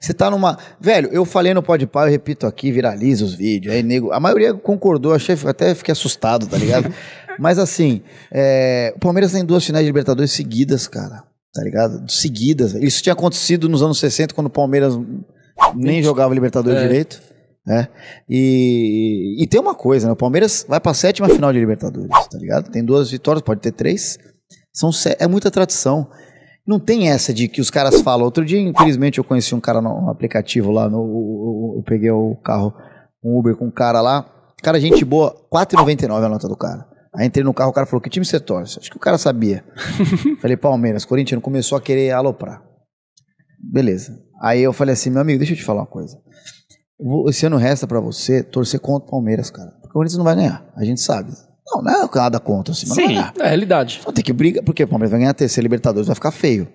Você tá numa. Velho, eu falei no Pode Pá, eu repito aqui, viraliza os vídeos. Aí, nego. A maioria concordou, achei, até fiquei assustado, tá ligado? Mas assim, é, o Palmeiras tem duas finais de Libertadores seguidas, cara. Tá ligado? Seguidas. Isso tinha acontecido nos anos 60, quando o Palmeiras nem jogava Libertadores é. direito. Né? E, e, tem uma coisa, né? O Palmeiras vai pra sétima final de Libertadores, tá ligado? Tem duas vitórias, pode ter três. São, é muita tradição. Não tem essa de que os caras falam. Outro dia, infelizmente, eu conheci um cara no aplicativo lá, no, eu, eu peguei o carro, um Uber com um cara lá. Cara, gente boa, 4,99 a nota do cara. Aí entrei no carro, o cara falou: Que time você torce? Acho que o cara sabia. falei: Palmeiras, Corinthians começou a querer aloprar. Beleza. Aí eu falei assim: Meu amigo, deixa eu te falar uma coisa. Esse ano resta para você torcer contra o Palmeiras, cara. Porque o Corinthians não vai ganhar, a gente sabe. Não, não é nada contra, assim, mas Sim, não é. é realidade. Só tem que brigar, porque o Palmeiras vai ganhar a terceira Libertadores, vai ficar feio.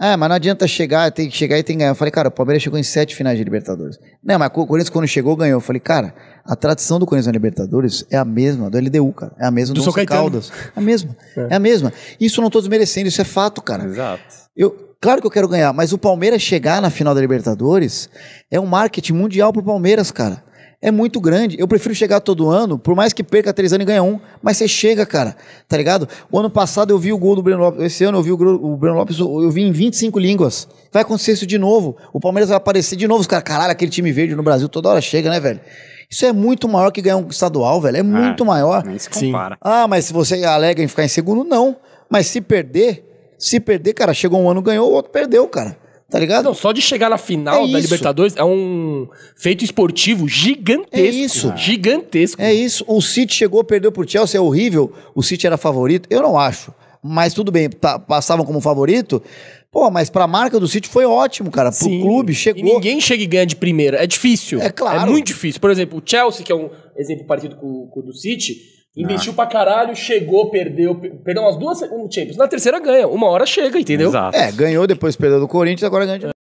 É, mas não adianta chegar, tem que chegar e tem que ganhar. Eu falei, cara, o Palmeiras chegou em sete finais de Libertadores. Não, mas o Corinthians quando chegou ganhou. Eu falei, cara, a tradição do Corinthians na Libertadores é a mesma do LDU, cara. É a mesma do, do São Caetano. Caldas. É a mesma. É. é. a mesma. Isso eu não tô desmerecendo, isso é fato, cara. Exato. Eu, claro que eu quero ganhar, mas o Palmeiras chegar na final da Libertadores é um marketing mundial pro Palmeiras, cara é muito grande. Eu prefiro chegar todo ano, por mais que perca três anos e ganhe um, mas você chega, cara, tá ligado? O ano passado eu vi o gol do Breno Lopes, esse ano eu vi o, o Breno Lopes, eu vi em 25 línguas. Vai acontecer isso de novo. O Palmeiras vai aparecer de novo. Os caras, caralho, aquele time verde no Brasil toda hora chega, né, velho? Isso é muito maior que ganhar um estadual, velho. É muito ah, maior. se Sim. Ah, mas se você alega em ficar em segundo, não. Mas se perder, se perder, cara, chegou um ano, ganhou, o outro perdeu, cara. Tá ligado? Não, só de chegar na final é da isso. Libertadores é um feito esportivo gigantesco. É isso. Gigantesco. É isso. O City chegou, perdeu pro Chelsea, é horrível. O City era favorito. Eu não acho. Mas tudo bem, tá, passavam como favorito. Pô, mas pra marca do City foi ótimo, cara. Pro Sim. clube, chegou. E ninguém chega e ganha de primeira. É difícil. É claro. É muito difícil. Por exemplo, o Chelsea, que é um exemplo, partido com, com o do City, Investiu ah. pra caralho, chegou, perdeu. Perdeu umas duas um Champions. Na terceira ganha. Uma hora chega, entendeu? Exato. É, ganhou, depois perdeu do Corinthians, agora ganha de é.